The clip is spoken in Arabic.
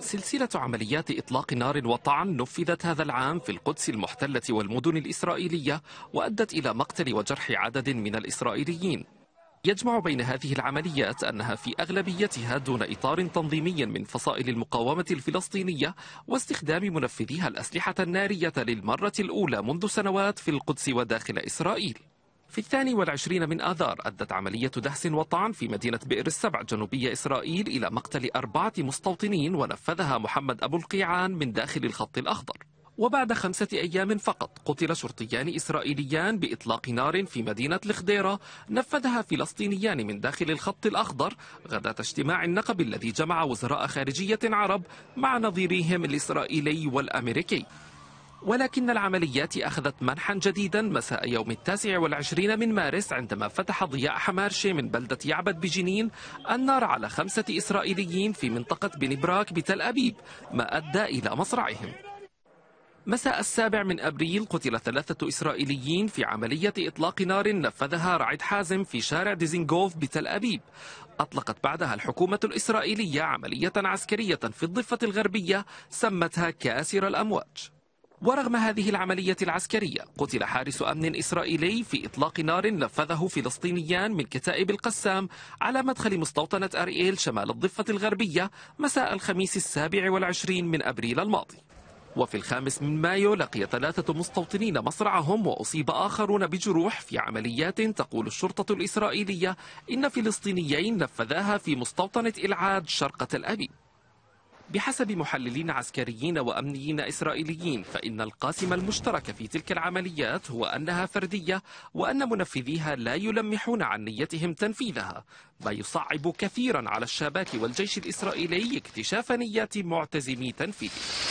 سلسلة عمليات إطلاق نار وطعن نفذت هذا العام في القدس المحتلة والمدن الإسرائيلية وأدت إلى مقتل وجرح عدد من الإسرائيليين يجمع بين هذه العمليات أنها في أغلبيتها دون إطار تنظيمي من فصائل المقاومة الفلسطينية واستخدام منفذيها الأسلحة النارية للمرة الأولى منذ سنوات في القدس وداخل إسرائيل في الثاني والعشرين من آذار أدت عملية دهس وطعن في مدينة بئر السبع جنوبية إسرائيل إلى مقتل أربعة مستوطنين ونفذها محمد أبو القيعان من داخل الخط الأخضر وبعد خمسة أيام فقط قتل شرطيان إسرائيليان بإطلاق نار في مدينة الخديرة نفذها فلسطينيان من داخل الخط الأخضر غداة اجتماع النقب الذي جمع وزراء خارجية عرب مع نظيريهم الإسرائيلي والأمريكي ولكن العمليات أخذت منحا جديدا مساء يوم التاسع والعشرين من مارس عندما فتح ضياء حمارشي من بلدة يعبد بجنين النار على خمسة إسرائيليين في منطقة بنبراك بتل أبيب ما أدى إلى مصرعهم مساء السابع من أبريل قتل ثلاثة إسرائيليين في عملية إطلاق نار نفذها رعد حازم في شارع ديزنغوف بتل أبيب أطلقت بعدها الحكومة الإسرائيلية عملية عسكرية في الضفة الغربية سمتها كاسر الأمواج ورغم هذه العملية العسكرية قتل حارس أمن إسرائيلي في إطلاق نار نفذه فلسطينيان من كتائب القسام على مدخل مستوطنة أرييل شمال الضفة الغربية مساء الخميس السابع والعشرين من أبريل الماضي وفي الخامس من مايو لقي ثلاثة مستوطنين مصرعهم وأصيب آخرون بجروح في عمليات تقول الشرطة الإسرائيلية إن فلسطينيين نفذاها في مستوطنة إلعاد شرقة الأبيب بحسب محللين عسكريين وأمنيين إسرائيليين فإن القاسم المشترك في تلك العمليات هو أنها فردية وأن منفذيها لا يلمحون عن نيتهم تنفيذها ما يصعب كثيرا على الشابات والجيش الإسرائيلي اكتشاف نيات معتزمي تنفيذها